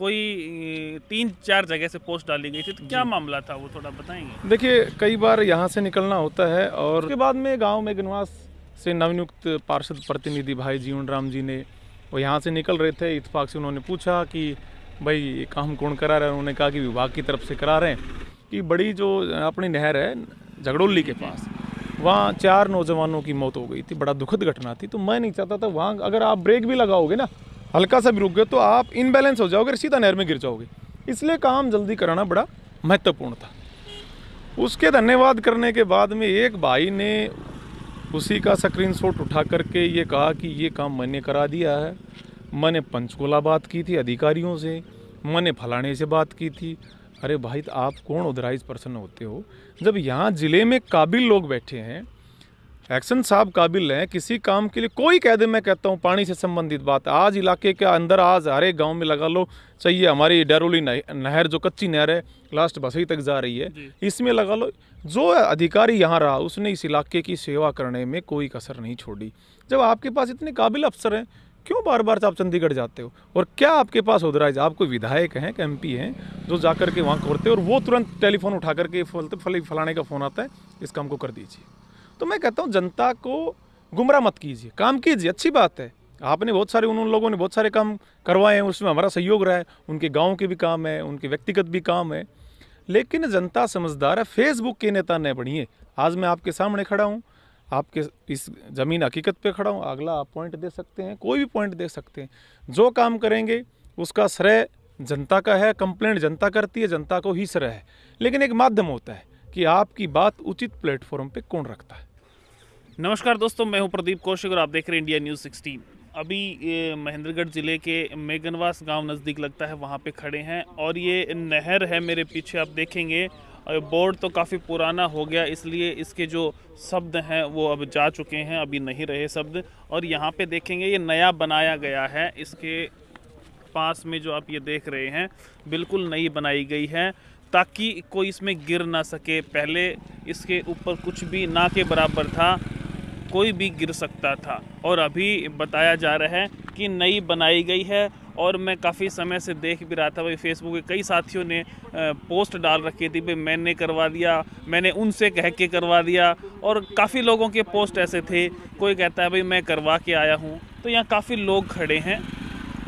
कोई तीन चार जगह से पोस्ट डाली गई थी तो क्या मामला था वो थोड़ा बताएंगे देखिए कई बार यहाँ से निकलना होता है और उसके बाद में गाँव में गनवास से नवनियुक्त पार्षद प्रतिनिधि भाई जीवन राम जी ने वो यहाँ से निकल रहे थे इतफाक़ से उन्होंने पूछा कि भाई ये काम कौन करा रहे हैं उन्होंने कहा कि विभाग की तरफ से करा रहे हैं कि बड़ी जो अपनी नहर है झगड़ोली के पास वहाँ चार नौजवानों की मौत हो गई थी बड़ा दुखद घटना थी तो मैं नहीं चाहता था वहाँ अगर आप ब्रेक भी लगाओगे ना हल्का सा भी रुक गए तो आप इनबैलेंस हो जाओगे सीधा नहर में गिर जाओगे इसलिए काम जल्दी कराना बड़ा महत्वपूर्ण था उसके धन्यवाद करने के बाद में एक भाई ने उसी का स्क्रीनशॉट उठा करके ये कहा कि ये काम मैंने करा दिया है मैंने पंचकूला बात की थी अधिकारियों से मैंने फलाने से बात की थी अरे भाई तो आप कौन ऑथराइज पर्सन होते हो जब यहाँ ज़िले में काबिल लोग बैठे हैं एक्शन साहब काबिल हैं किसी काम के लिए कोई कह दे मैं कहता हूँ पानी से संबंधित बात आज इलाके के अंदर आज हरे गांव में लगा लो चाहिए हमारी डरोली नहर जो कच्ची नहर है लास्ट बसई तक जा रही है इसमें लगा लो जो अधिकारी यहाँ रहा उसने इस इलाके की सेवा करने में कोई कसर नहीं छोड़ी जब आपके पास इतने काबिल अफसर हैं क्यों बार बार आप चंडीगढ़ जाते हो और क्या आपके पास ओदराइज आप कोई विधायक हैं कि एम हैं जो जा करके वहाँ करते हैं और वो तुरंत टेलीफोन उठा करके फलते फल फलाने का फ़ोन आता है इस काम को कर दीजिए तो मैं कहता हूँ जनता को गुमराह मत कीजिए काम कीजिए अच्छी बात है आपने बहुत सारे उन लोगों ने बहुत सारे काम करवाए हैं उसमें हमारा सहयोग रहा है उनके गाँव के भी काम है उनके व्यक्तिगत भी काम है लेकिन जनता समझदार है फेसबुक के नेता न बढ़िए आज मैं आपके सामने खड़ा हूँ आपके इस ज़मीन हकीकत पे खड़ा हूँ अगला आप पॉइंट दे सकते हैं कोई भी पॉइंट दे सकते हैं जो काम करेंगे उसका श्रेय जनता का है कंप्लेंट जनता करती है जनता को ही श्रेय है लेकिन एक माध्यम होता है कि आपकी बात उचित प्लेटफॉर्म पे कौन रखता है नमस्कार दोस्तों मैं हूं प्रदीप कौशिक और आप देख रहे हैं इंडिया न्यूज़ 16 अभी महेंद्रगढ़ ज़िले के मेगनवास गांव नज़दीक लगता है वहां पे खड़े हैं और ये नहर है मेरे पीछे आप देखेंगे बोर्ड तो काफ़ी पुराना हो गया इसलिए इसके जो शब्द हैं वो अब जा चुके हैं अभी नहीं रहे शब्द और यहाँ पर देखेंगे ये नया बनाया गया है इसके पास में जो आप ये देख रहे हैं बिल्कुल नई बनाई गई है ताकि कोई इसमें गिर ना सके पहले इसके ऊपर कुछ भी ना के बराबर था कोई भी गिर सकता था और अभी बताया जा रहा है कि नई बनाई गई है और मैं काफ़ी समय से देख भी रहा था भाई फेसबुक के कई साथियों ने पोस्ट डाल रखी थी भाई मैंने करवा दिया मैंने उनसे कह के करवा दिया और काफ़ी लोगों के पोस्ट ऐसे थे कोई कहता है भाई मैं करवा के आया हूँ तो यहाँ काफ़ी लोग खड़े हैं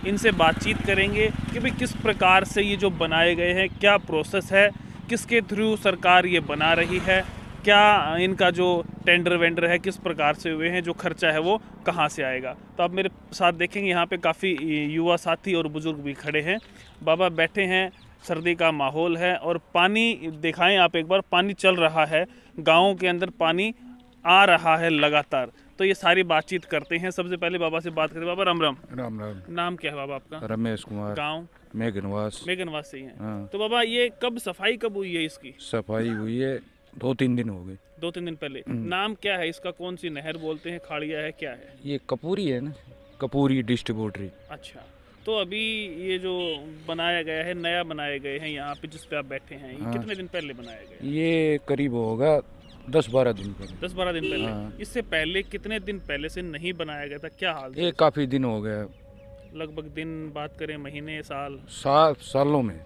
इनसे बातचीत करेंगे कि भाई किस प्रकार से ये जो बनाए गए हैं क्या प्रोसेस है किसके थ्रू सरकार ये बना रही है क्या इनका जो टेंडर वेंडर है किस प्रकार से हुए हैं जो खर्चा है वो कहाँ से आएगा तो आप मेरे साथ देखेंगे यहाँ पे काफ़ी युवा साथी और बुज़ुर्ग भी खड़े हैं बाबा बैठे हैं सर्दी का माहौल है और पानी दिखाएं आप एक बार पानी चल रहा है गाँव के अंदर पानी आ रहा है लगातार तो ये सारी बातचीत करते हैं सबसे पहले बाबा से बात करते हैं बाबा राम राम राम राम नाम क्या है बाबा आपका रमेश कुमार गाँव मेघनवास मेघनवास से ही है हाँ। तो बाबा ये कब सफाई कब हुई है इसकी सफाई हुई है दो तीन दिन हो गए दो तीन दिन पहले हम्म। नाम क्या है इसका कौन सी नहर बोलते हैं खाड़िया है क्या है ये कपूरी है ना कपूरी डिस्ट्रीब्यूटरी अच्छा तो अभी ये जो बनाया गया है नया बनाए गए हैं यहाँ पे जिस पे आप बैठे हैं ये हाँ। कितने दिन पहले बनाया गया ये करीब होगा दस बारह दिन पहले दस बारह दिन पहले हाँ। इससे पहले कितने दिन पहले से नहीं बनाया गया था क्या हाल ये काफ़ी दिन हो गया लगभग दिन बात करें महीने साल सा, सालों में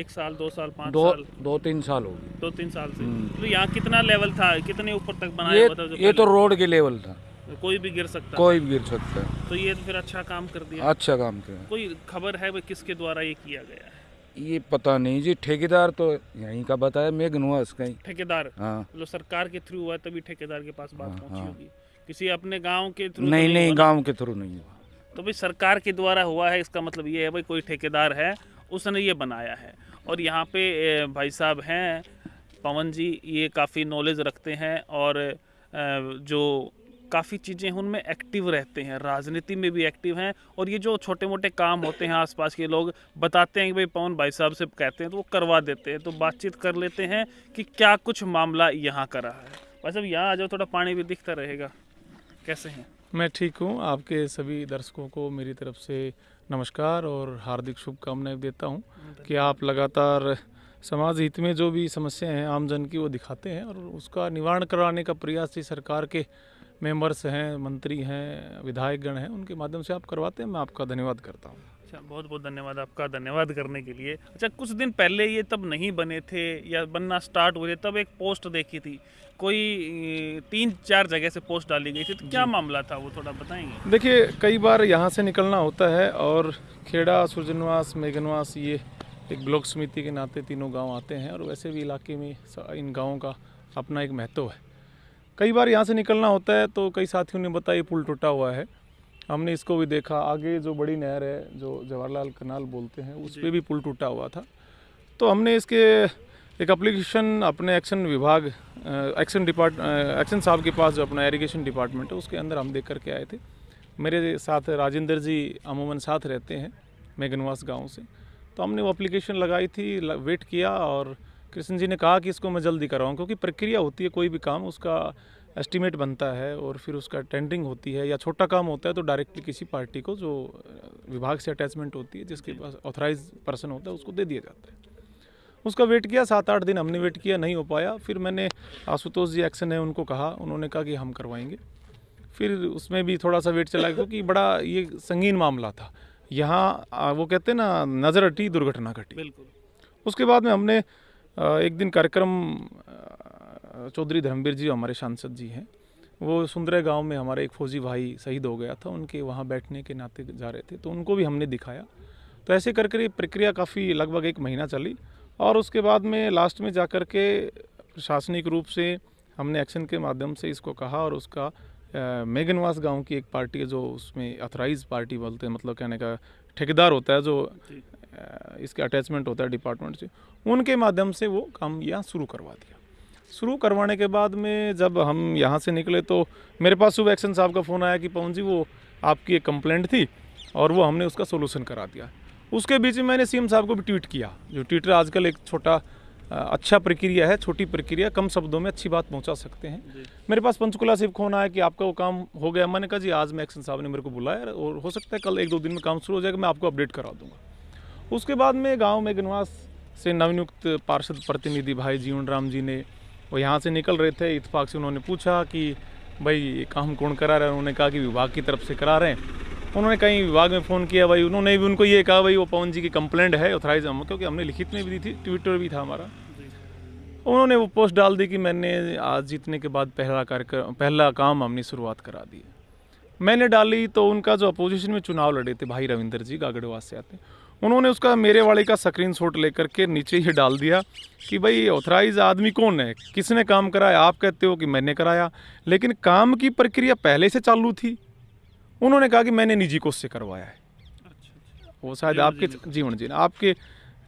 एक साल दो साल पाँच दो, साल दो तीन साल हो गए दो तीन साल से हम्म। तो यहाँ कितना लेवल था कितने ऊपर तक बनाया हुआ था ये तो रोड के लेवल था कोई भी गिर सकता कोई भी गिर सकता तो ये तो फिर अच्छा काम कर दिया अच्छा काम किया कोई खबर है किसके द्वारा ये किया गया ये पता नहीं जी ठेकेदार तो यहीं का बताया मेघनुआस कहीं ठेकेदार हाँ मतलब सरकार के थ्रू हुआ तभी ठेकेदार के पास बात हाँ, पहुंची हाँ। होगी किसी अपने गांव के थ्रू तो नहीं नहीं, नहीं गांव के थ्रू नहीं हुआ तो भाई सरकार के द्वारा हुआ है इसका मतलब ये है भाई कोई ठेकेदार है उसने ये बनाया है और यहाँ पे भाई साहब हैं पवन जी ये काफ़ी नॉलेज रखते हैं और जो काफ़ी चीज़ें हैं उनमें एक्टिव रहते हैं राजनीति में भी एक्टिव हैं और ये जो छोटे मोटे काम होते हैं आसपास के लोग बताते हैं कि भाई पवन भाई साहब से कहते हैं तो वो करवा देते हैं तो बातचीत कर लेते हैं कि क्या कुछ मामला यहाँ का रहा है भाई साहब यहाँ आ जाओ थोड़ा पानी भी दिखता रहेगा कैसे हैं मैं ठीक हूँ आपके सभी दर्शकों को मेरी तरफ से नमस्कार और हार्दिक शुभकामनाएं देता हूँ कि आप लगातार समाज हित में जो भी समस्याएं हैं आमजन की वो दिखाते हैं और उसका निवारण कराने का प्रयास ही सरकार के मेंबर्स हैं मंत्री हैं विधायकगण हैं उनके माध्यम से आप करवाते हैं मैं आपका धन्यवाद करता हूँ अच्छा बहुत बहुत धन्यवाद आपका धन्यवाद करने के लिए अच्छा कुछ दिन पहले ये तब नहीं बने थे या बनना स्टार्ट हुए तब एक पोस्ट देखी थी कोई तीन चार जगह से पोस्ट डाली गई थी तो क्या मामला था वो थोड़ा बताएंगे देखिए कई बार यहाँ से निकलना होता है और खेड़ा सुरजनवास मेघनवास ये एक ब्लॉक समिति के नाते तीनों गांव आते हैं और वैसे भी इलाके में इन गांवों का अपना एक महत्व है कई बार यहाँ से निकलना होता है तो कई साथियों ने बताया ये पुल टूटा हुआ है हमने इसको भी देखा आगे जो बड़ी नहर है जो जवाहरलाल कनाल बोलते हैं उस पर भी पुल टूटा हुआ था तो हमने इसके एक अप्लीकेशन अपने एक्शन विभाग एक्शन डिपार्ट एक्शन साहब के पास जो अपना एरीगेशन डिपार्टमेंट है उसके अंदर हम देख करके आए थे मेरे साथ राजेंद्र जी अमूमन साथ रहते हैं मेघनवास गांव से तो हमने वो अप्लीकेशन लगाई थी वेट किया और कृष्ण जी ने कहा कि इसको मैं जल्दी कराऊँ क्योंकि प्रक्रिया होती है कोई भी काम उसका एस्टिमेट बनता है और फिर उसका टेंडरिंग होती है या छोटा काम होता है तो डायरेक्टली किसी पार्टी को जो विभाग से अटैचमेंट होती है जिसके पास ऑथराइज पर्सन होता है उसको दे दिया जाता है उसका वेट किया सात आठ दिन हमने वेट किया नहीं हो पाया फिर मैंने आशुतोष जी एक्शन है उनको कहा उन्होंने कहा कि हम करवाएंगे फिर उसमें भी थोड़ा सा वेट चला क्योंकि बड़ा ये संगीन मामला था यहाँ वो कहते हैं ना नज़र हटी दुर्घटना घटी बिल्कुल उसके बाद में हमने एक दिन कार्यक्रम चौधरी धर्मवीर जी हमारे सांसद जी हैं वो सुंदर गांव में हमारे एक फौजी भाई शहीद हो गया था उनके वहाँ बैठने के नाते जा रहे थे तो उनको भी हमने दिखाया तो ऐसे करके प्रक्रिया काफ़ी लगभग एक महीना चली और उसके बाद में लास्ट में जा कर के प्रशासनिक रूप से हमने एक्शन के माध्यम से इसको कहा और उसका मेगनवास गांव की एक पार्टी है जो उसमें अथराइज पार्टी बोलते हैं मतलब कहने का ठेकेदार होता है जो इसके अटैचमेंट होता है डिपार्टमेंट से उनके माध्यम से वो काम यहाँ शुरू करवा दिया शुरू करवाने के बाद में जब हम यहाँ से निकले तो मेरे पास सुबह एक्शन साहब का फ़ोन आया कि पवन जी वो आपकी एक कंप्लेंट थी और वो हमने उसका सोल्यूशन करा दिया उसके बीच में मैंने सीएम साहब को भी ट्वीट किया जो ट्विटर आजकल एक छोटा अच्छा प्रक्रिया है छोटी प्रक्रिया कम शब्दों में अच्छी बात पहुंचा सकते हैं मेरे पास पंचकुला से फोन आया कि आपका वो काम हो गया मैंने कहा जी आज मैं एक्शन साहब ने मेरे को बुलाया और हो सकता है कल एक दो दिन में काम शुरू हो जाएगा मैं आपको अपडेट करा दूंगा उसके बाद में गांव मेघनवास से नवनियुक्त पार्षद प्रतिनिधि भाई जीवन राम जी ने वो यहाँ से निकल रहे थे इतफाक से उन्होंने पूछा कि भाई ये काम कौन करा रहे हैं उन्होंने कहा कि विभाग की तरफ से करा रहे हैं उन्होंने कहीं विभाग में फ़ोन किया भाई उन्होंने भी उनको ये कहा भाई वो पवन जी की कंप्लेंट है ऑथराइज हम क्योंकि हमने लिखित में भी दी थी ट्विटर भी था हमारा उन्होंने वो पोस्ट डाल दी कि मैंने आज जीतने के बाद पहला कार्यक्रम पहला काम हमने शुरुआत करा दी मैंने डाली तो उनका जो अपोजिशन में चुनाव लड़े थे भाई रविंदर जी गागड़वास से आते उन्होंने उसका मेरे वाले का स्क्रीन शॉट लेकर के नीचे ही डाल दिया कि भाई ऑथराइज आदमी कौन है किसने काम कराया आप कहते हो कि मैंने कराया लेकिन काम की प्रक्रिया पहले से चालू थी उन्होंने कहा कि मैंने निजी कोष से करवाया है वो शायद आपके जीवन जी आपके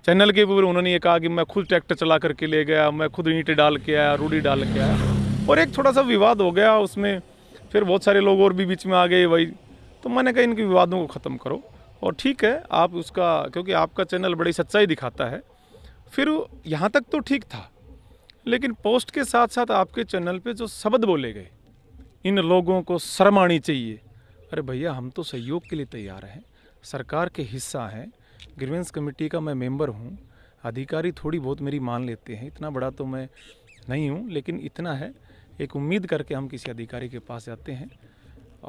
चैनल हाँ के ऊपर उन्होंने ये कहा कि मैं खुद ट्रैक्टर चला करके ले गया मैं खुद ईंट डाल के आया रूढ़ी डाल के आया और एक थोड़ा सा विवाद हो गया उसमें फिर बहुत सारे लोग और भी बीच में आ गए भाई तो मैंने कहा इनके विवादों को ख़त्म करो और ठीक है आप उसका क्योंकि आपका चैनल बड़ी सच्चाई दिखाता है फिर यहाँ तक तो ठीक था लेकिन पोस्ट के साथ साथ आपके चैनल पे जो शब्द बोले गए इन लोगों को शर्म आनी चाहिए अरे भैया हम तो सहयोग के लिए तैयार हैं सरकार के हिस्सा हैं ग्रीवेंस कमेटी का मैं मेंबर हूँ अधिकारी थोड़ी बहुत मेरी मान लेते हैं इतना बड़ा तो मैं नहीं हूँ लेकिन इतना है एक उम्मीद करके हम किसी अधिकारी के पास जाते हैं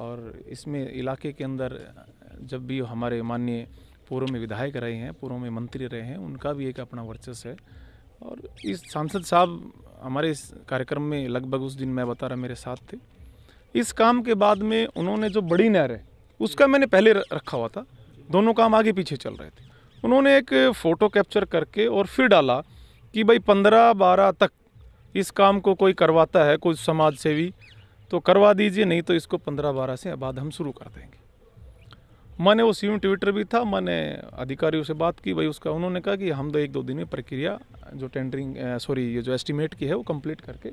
और इसमें इलाके के अंदर जब भी हमारे माननीय पूर्व में विधायक रहे हैं पूर्व में मंत्री रहे हैं उनका भी एक अपना वर्चस्व है और इस सांसद साहब हमारे इस कार्यक्रम में लगभग उस दिन मैं बता रहा मेरे साथ थे इस काम के बाद में उन्होंने जो बड़ी नहर है उसका मैंने पहले रखा हुआ था दोनों काम आगे पीछे चल रहे थे उन्होंने एक फ़ोटो कैप्चर करके और फिर डाला कि भाई पंद्रह बारह तक इस काम को कोई करवाता है कोई समाज सेवी तो करवा दीजिए नहीं तो इसको पंद्रह बारह से बाद हम शुरू कर देंगे मैंने वो सीम ट्विटर भी था मैंने अधिकारियों से बात की भाई उसका उन्होंने कहा कि हम तो एक दो दिन में प्रक्रिया जो टेंडरिंग सॉरी ये जो एस्टिमेट की है वो कंप्लीट करके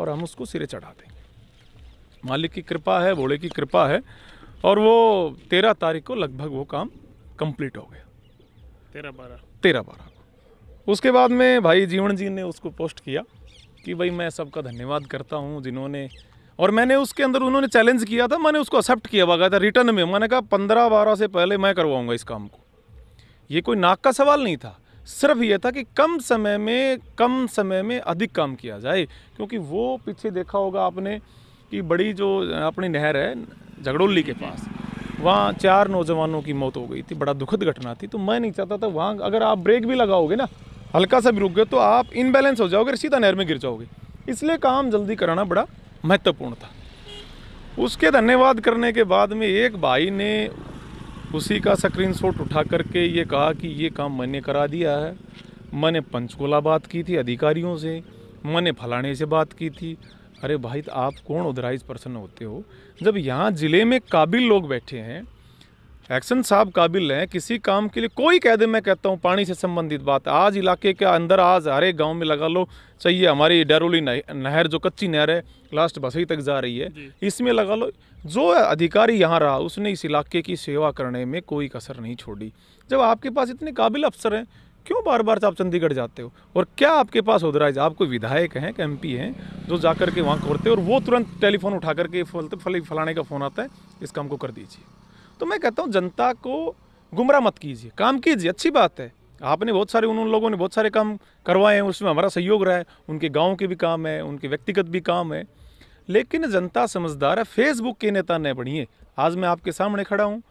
और हम उसको सिरे चढ़ा देंगे मालिक की कृपा है भोड़े की कृपा है और वो तेरह तारीख को लगभग वो काम कंप्लीट हो गया तेरह बारह तेरह बारह को उसके बाद में भाई जीवन जी ने उसको पोस्ट किया कि भाई मैं सबका धन्यवाद करता हूँ जिन्होंने और मैंने उसके अंदर उन्होंने चैलेंज किया था मैंने उसको एक्सेप्ट किया था रिटर्न में मैंने कहा पंद्रह बारह से पहले मैं करवाऊँगा इस काम को ये कोई नाक का सवाल नहीं था सिर्फ ये था कि कम समय में कम समय में अधिक काम किया जाए क्योंकि वो पीछे देखा होगा आपने कि बड़ी जो अपनी नहर है झगड़ोली के पास वहाँ चार नौजवानों की मौत हो गई थी बड़ा दुखद घटना थी तो मैं नहीं चाहता था वहाँ अगर आप ब्रेक भी लगाओगे ना हल्का सा भी रुक गए तो आप इनबैलेंस हो जाओगे सीधा नहर में गिर जाओगे इसलिए काम जल्दी कराना बड़ा महत्वपूर्ण था उसके धन्यवाद करने के बाद में एक भाई ने उसी का स्क्रीनशॉट उठा करके ये कहा कि ये काम मैंने करा दिया है मैंने पंचकुला बात की थी अधिकारियों से मैंने फलाने से बात की थी अरे भाई तो आप कौन ऑथराइज पर्सन होते हो जब यहाँ ज़िले में काबिल लोग बैठे हैं एक्शन साहब काबिल हैं किसी काम के लिए कोई कह दे मैं कहता हूँ पानी से संबंधित बात आज इलाके के अंदर आज हर एक गाँव में लगा लो चाहिए हमारी डरोली नहर जो कच्ची नहर है लास्ट बसई तक जा रही है इसमें लगा लो जो अधिकारी यहाँ रहा उसने इस इलाके की सेवा करने में कोई कसर नहीं छोड़ी जब आपके पास इतने काबिल अफसर हैं क्यों बार बार आप चंडीगढ़ जाते हो और क्या आपके पास है आप कोई विधायक हैं एम पी हैं जो जा करके वहाँ करते हो और वो तुरंत टेलीफोन उठा करके फल फलाने का फ़ोन आता है इस काम को कर दीजिए तो मैं कहता हूँ जनता को गुमराह मत कीजिए काम कीजिए अच्छी बात है आपने बहुत सारे उन लोगों ने बहुत सारे काम करवाए हैं उसमें हमारा सहयोग रहा है उनके गाँव के भी काम है उनके व्यक्तिगत भी काम है लेकिन जनता समझदार है फेसबुक के नेता ने बढ़िए आज मैं आपके सामने खड़ा हूँ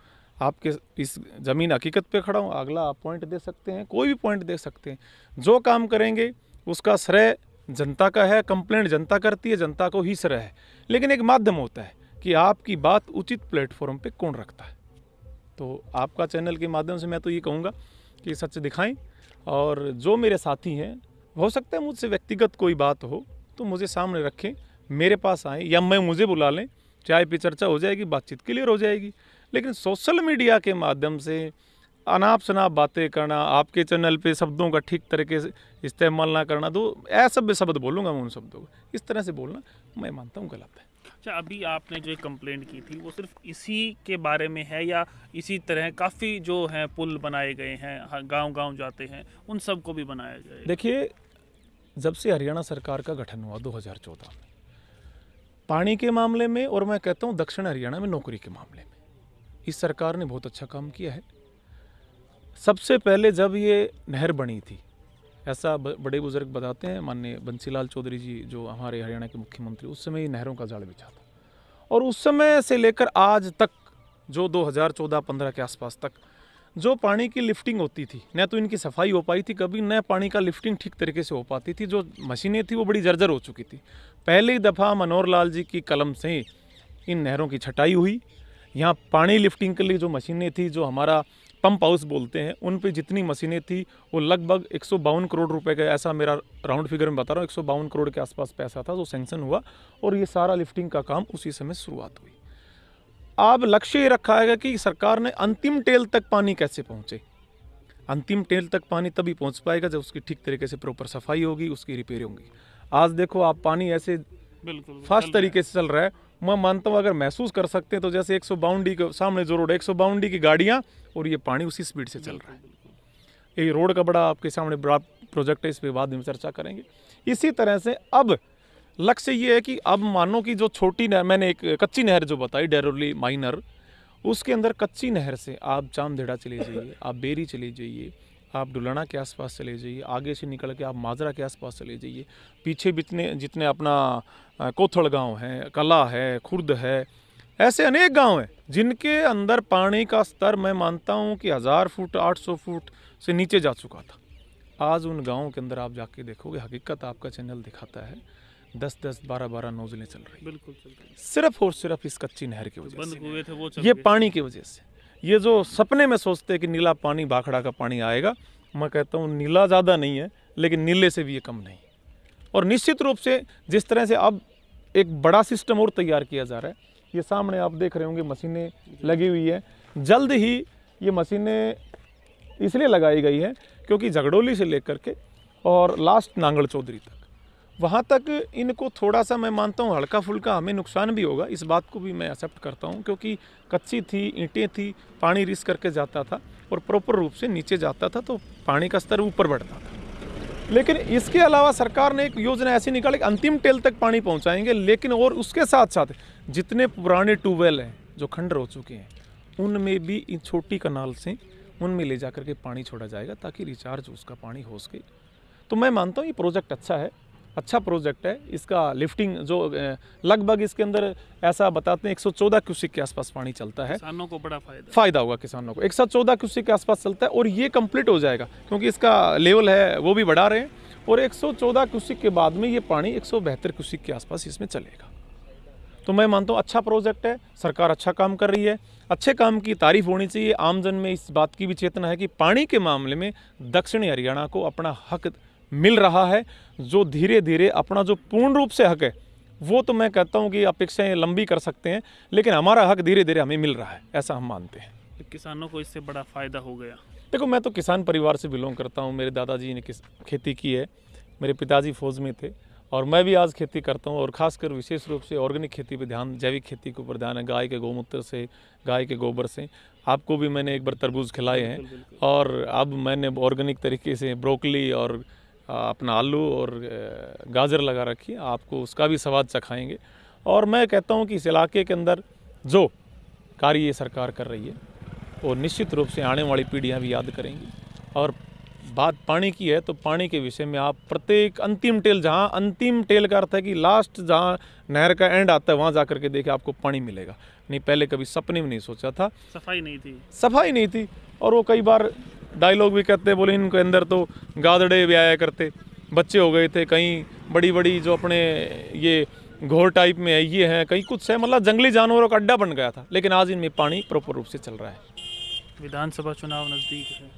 आपके इस ज़मीन हकीकत पे खड़ा हूँ अगला आप पॉइंट दे सकते हैं कोई भी पॉइंट दे सकते हैं जो काम करेंगे उसका श्रेय जनता का है कंप्लेंट जनता करती है जनता को ही श्रेय है लेकिन एक माध्यम होता है कि आपकी बात उचित प्लेटफॉर्म पे कौन रखता है तो आपका चैनल के माध्यम से मैं तो ये कहूँगा कि सच दिखाएं और जो मेरे साथी हैं हो सकता है मुझसे व्यक्तिगत कोई बात हो तो मुझे सामने रखें मेरे पास आए या मैं मुझे बुला लें चाय पे चर्चा हो जाएगी बातचीत क्लियर हो जाएगी लेकिन सोशल मीडिया के माध्यम से अनाप शनाप बातें करना आपके चैनल पे शब्दों का ठीक तरीके से इस्तेमाल ना करना तो ऐसा भी शब्द बोलूँगा मैं उन शब्दों को इस तरह से बोलना मैं मानता हूँ गलत है अच्छा अभी आपने जो कंप्लेंट की थी वो सिर्फ इसी के बारे में है या इसी तरह काफ़ी जो हैं पुल बनाए गए हैं हाँ, गांव-गांव जाते हैं उन सब को भी बनाया जाए देखिए जब से हरियाणा सरकार का गठन हुआ 2014 में पानी के मामले में और मैं कहता हूँ दक्षिण हरियाणा में नौकरी के मामले में इस सरकार ने बहुत अच्छा काम किया है सबसे पहले जब ये नहर बनी थी ऐसा बड़े बुजुर्ग बताते हैं माननीय बंसीलाल चौधरी जी जो हमारे हरियाणा के मुख्यमंत्री उस समय ये नहरों का जाल बिछा था और उस समय से लेकर आज तक जो 2014-15 के आसपास तक जो पानी की लिफ्टिंग होती थी न तो इनकी सफाई हो पाई थी कभी न पानी का लिफ्टिंग ठीक तरीके से हो पाती थी जो मशीनें थी वो बड़ी जर्जर हो चुकी थी पहली दफ़ा मनोहर लाल जी की कलम से इन नहरों की छटाई हुई यहाँ पानी लिफ्टिंग के लिए जो मशीनें थी जो हमारा पंप हाउस बोलते हैं उन पे जितनी मशीनें थी वो लगभग एक करोड़ रुपए का ऐसा मेरा राउंड फिगर में बता रहा हूँ एक करोड़ के आसपास पैसा था जो सेंक्शन हुआ और ये सारा लिफ्टिंग का काम उसी समय शुरुआत हुई अब लक्ष्य ये रखा है कि सरकार ने अंतिम टेल तक पानी कैसे पहुँचे अंतिम टेल तक पानी तभी पहुँच पाएगा जब उसकी ठीक तरीके से प्रॉपर सफाई होगी उसकी रिपेयर होगी आज देखो आप पानी ऐसे बिल्कुल फास्ट तरीके से चल रहा है मैं मानता हूँ अगर महसूस कर सकते हैं तो जैसे एक सौ बाउंडी के सामने जो रोड है एक सौ बाउंडी की गाड़ियाँ और ये पानी उसी स्पीड से चल रहा है ये रोड का बड़ा आपके सामने बड़ा प्रोजेक्ट है इस पर बाद में चर्चा करेंगे इसी तरह से अब लक्ष्य ये है कि अब मानो कि जो छोटी नहर मैंने एक कच्ची नहर जो बताई डेरोली माइनर उसके अंदर कच्ची नहर से आप चांदेड़ा चले जाइए आप बेरी चले जाइए आप डुलाना के आसपास चले जाइए आगे से निकल के आप माजरा के आसपास चले जाइए पीछे जितने जितने अपना कोथल गांव है कला है खुर्द है ऐसे अनेक गांव हैं जिनके अंदर पानी का स्तर मैं मानता हूँ कि हज़ार फुट आठ सौ फुट से नीचे जा चुका था आज उन गाँव के अंदर आप जाके देखोगे हकीकत आपका चैनल दिखाता है दस दस बारह बारह नौजलें चल रही बिल्कुल चल रही सिर्फ और सिर्फ इस कच्ची नहर की वजह से ये पानी की वजह से ये जो सपने में सोचते हैं कि नीला पानी भाखड़ा का पानी आएगा मैं कहता हूँ नीला ज़्यादा नहीं है लेकिन नीले से भी ये कम नहीं और निश्चित रूप से जिस तरह से अब एक बड़ा सिस्टम और तैयार किया जा रहा है ये सामने आप देख रहे होंगे मशीनें लगी हुई है जल्द ही ये मशीनें इसलिए लगाई गई हैं क्योंकि झगड़ोली से लेकर के और लास्ट नांगड़ चौधरी तक वहाँ तक इनको थोड़ा सा मैं मानता हूँ हल्का फुल्का हमें नुकसान भी होगा इस बात को भी मैं एक्सेप्ट करता हूँ क्योंकि कच्ची थी ईंटें थी पानी रिस करके जाता था और प्रॉपर रूप से नीचे जाता था तो पानी का स्तर ऊपर बढ़ता था लेकिन इसके अलावा सरकार ने एक योजना ऐसी निकाली कि अंतिम टेल तक पानी पहुँचाएंगे लेकिन और उसके साथ साथ जितने पुराने ट्यूबवेल हैं जो खंडर हो चुके हैं उनमें भी इन छोटी कनाल से उनमें ले जा करके पानी छोड़ा जाएगा ताकि रिचार्ज उसका पानी हो सके तो मैं मानता हूँ ये प्रोजेक्ट अच्छा है अच्छा प्रोजेक्ट है इसका लिफ्टिंग जो लगभग इसके अंदर ऐसा बताते हैं 114 क्यूसिक के आसपास पानी चलता है किसानों को बड़ा फायदा फायदा होगा किसानों को 114 क्यूसिक के आसपास चलता है और ये कंप्लीट हो जाएगा क्योंकि इसका लेवल है वो भी बढ़ा रहे हैं और 114 क्यूसिक के बाद में ये पानी एक क्यूसिक के आसपास इसमें चलेगा तो मैं मानता हूँ अच्छा प्रोजेक्ट है सरकार अच्छा काम कर रही है अच्छे काम की तारीफ होनी चाहिए आमजन में इस बात की भी चेतना है कि पानी के मामले में दक्षिणी हरियाणा को अपना हक मिल रहा है जो धीरे धीरे अपना जो पूर्ण रूप से हक है वो तो मैं कहता हूँ कि अपेक्षाएँ लंबी कर सकते हैं लेकिन हमारा हक धीरे धीरे हमें मिल रहा है ऐसा हम मानते हैं किसानों को इससे बड़ा फ़ायदा हो गया देखो मैं तो किसान परिवार से बिलोंग करता हूँ मेरे दादाजी ने किस खेती की है मेरे पिताजी फौज में थे और मैं भी आज खेती करता हूँ और खासकर विशेष रूप से ऑर्गेनिक खेती पर ध्यान जैविक खेती के ऊपर ध्यान है गाय के गोमूत्र से गाय के गोबर से आपको भी मैंने एक बार तरबूज खिलाए हैं और अब मैंने ऑर्गेनिक तरीके से ब्रोकली और अपना आलू और गाजर लगा रखी आपको उसका भी स्वाद चखाएंगे और मैं कहता हूँ कि इस इलाके के अंदर जो कार्य ये सरकार कर रही है वो निश्चित रूप से आने वाली पीढ़ियाँ भी याद करेंगी और बात पानी की है तो पानी के विषय में आप प्रत्येक अंतिम टेल जहाँ अंतिम टेल का अर्थ है कि लास्ट जहाँ नहर का एंड आता है वहाँ जा करके देखे आपको पानी मिलेगा नहीं पहले कभी सपने में नहीं सोचा था सफाई नहीं थी सफाई नहीं थी और वो कई बार डायलॉग भी कहते बोले इनके अंदर तो गादड़े भी आया करते बच्चे हो गए थे कहीं बड़ी बड़ी जो अपने ये घोर टाइप में है ये हैं कहीं कुछ है मतलब जंगली जानवरों का अड्डा बन गया था लेकिन आज इनमें पानी प्रॉपर रूप से चल रहा है विधानसभा चुनाव नज़दीक है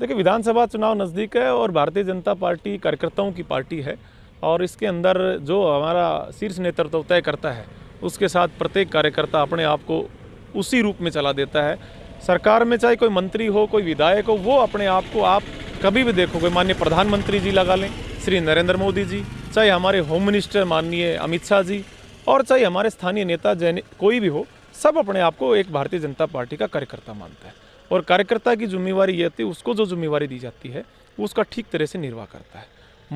देखिए विधानसभा चुनाव नज़दीक है और भारतीय जनता पार्टी कार्यकर्ताओं की पार्टी है और इसके अंदर जो हमारा शीर्ष नेतृत्व तय करता है उसके साथ प्रत्येक कार्यकर्ता अपने आप को उसी रूप में चला देता है सरकार में चाहे कोई मंत्री हो कोई विधायक हो वो अपने आप को आप कभी भी देखोगे माननीय प्रधानमंत्री जी लगा लें श्री नरेंद्र मोदी जी चाहे हमारे होम मिनिस्टर माननीय अमित शाह जी और चाहे हमारे स्थानीय नेता जैन कोई भी हो सब अपने आप को एक भारतीय जनता पार्टी का कार्यकर्ता मानता है और कार्यकर्ता की जिम्मेवारी यह थी उसको जो जिम्मेवारी दी जाती है उसका ठीक तरह से निर्वाह करता है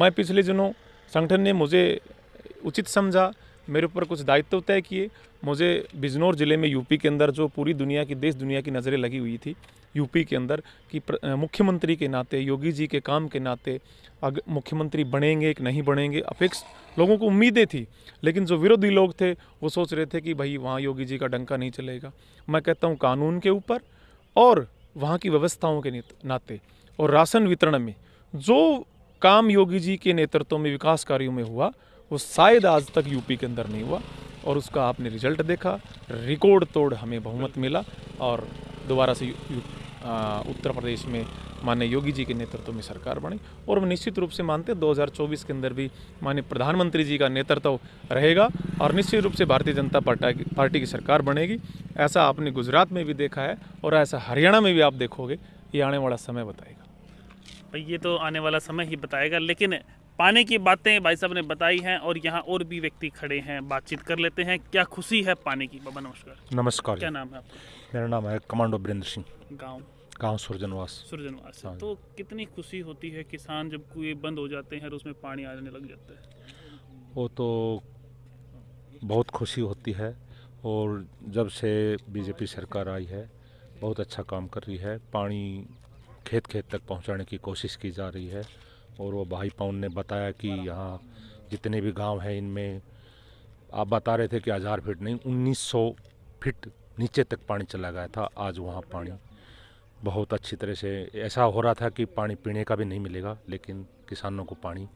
मैं पिछले दिनों संगठन ने मुझे उचित समझा मेरे ऊपर कुछ दायित्व तय किए मुझे बिजनौर ज़िले में यूपी के अंदर जो पूरी दुनिया की देश दुनिया की नज़रें लगी हुई थी यूपी के अंदर कि मुख्यमंत्री के नाते योगी जी के काम के नाते अगर मुख्यमंत्री बनेंगे कि नहीं बनेंगे अपेक्ष लोगों को उम्मीदें थी लेकिन जो विरोधी लोग थे वो सोच रहे थे कि भाई वहाँ योगी जी का डंका नहीं चलेगा मैं कहता हूँ कानून के ऊपर और वहाँ की व्यवस्थाओं के नाते और राशन वितरण में जो काम योगी जी के नेतृत्व में विकास कार्यों में हुआ वो शायद आज तक यूपी के अंदर नहीं हुआ और उसका आपने रिजल्ट देखा रिकॉर्ड तोड़ हमें बहुमत मिला और दोबारा से उत्तर प्रदेश में माननीय योगी जी के नेतृत्व में सरकार बनी और हम निश्चित रूप से मानते हैं 2024 के अंदर भी माननीय प्रधानमंत्री जी का नेतृत्व रहेगा और निश्चित रूप से भारतीय जनता पार्टी पार्टी की सरकार बनेगी ऐसा आपने गुजरात में भी देखा है और ऐसा हरियाणा में भी आप देखोगे ये आने वाला समय बताएगा ये तो आने वाला समय ही बताएगा लेकिन पाने की बातें भाई साहब ने बताई हैं और यहाँ और भी व्यक्ति खड़े हैं बातचीत कर लेते हैं क्या खुशी है पाने की बाबा नमस्कार नमस्कार क्या नाम है आपका मेरा नाम है कमांडो बीरेंद्र सिंह गाँव गाँव सुरजनवास सुरजनवास हाँ तो कितनी खुशी होती है किसान जब कुएं बंद हो जाते हैं और उसमें पानी आने लग जाता है वो तो बहुत खुशी होती है और जब से बीजेपी सरकार आई है बहुत अच्छा काम कर रही है पानी खेत खेत तक पहुंचाने की कोशिश की जा रही है और वो भाई पवन ने बताया कि यहाँ जितने भी गांव हैं इनमें आप बता रहे थे कि हज़ार फीट नहीं 1900 फीट नीचे तक पानी चला गया था आज वहाँ पानी बहुत अच्छी तरह से ऐसा हो रहा था कि पानी पीने का भी नहीं मिलेगा लेकिन किसानों को पानी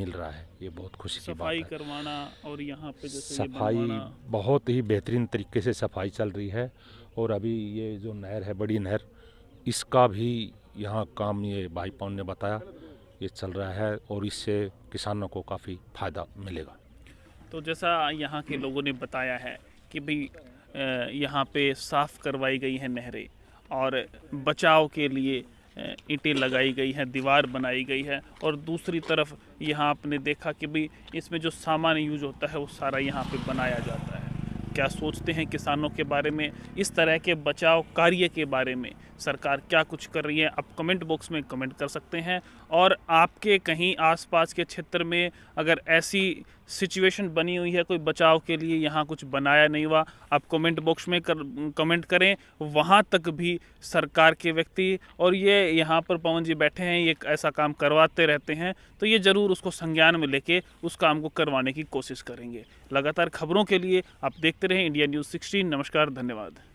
मिल रहा है ये बहुत खुशी की बात है करवाना और यहाँ पे जैसे सफाई बहुत ही बेहतरीन तरीके से सफाई चल रही है और अभी ये जो नहर है बड़ी नहर इसका भी यहाँ काम ये भाई पवन ने बताया ये चल रहा है और इससे किसानों को काफ़ी फ़ायदा मिलेगा तो जैसा यहाँ के लोगों ने बताया है कि भाई यहाँ पे साफ़ करवाई गई हैं नहरें और बचाव के लिए ईंटें लगाई गई हैं दीवार बनाई गई है और दूसरी तरफ यहाँ आपने देखा कि भाई इसमें जो सामान यूज होता है वो सारा यहाँ पे बनाया जाता है क्या सोचते हैं किसानों के बारे में इस तरह के बचाव कार्य के बारे में सरकार क्या कुछ कर रही है आप कमेंट बॉक्स में कमेंट कर सकते हैं और आपके कहीं आसपास के क्षेत्र में अगर ऐसी सिचुएशन बनी हुई है कोई बचाव के लिए यहाँ कुछ बनाया नहीं हुआ आप कमेंट बॉक्स में कर कमेंट करें वहाँ तक भी सरकार के व्यक्ति और ये यहाँ पर पवन जी बैठे हैं ये ऐसा काम करवाते रहते हैं तो ये ज़रूर उसको संज्ञान में लेके उस काम को करवाने की कोशिश करेंगे लगातार खबरों के लिए आप देख देखते रहें इंडिया न्यूज़ सिक्सटीन नमस्कार धन्यवाद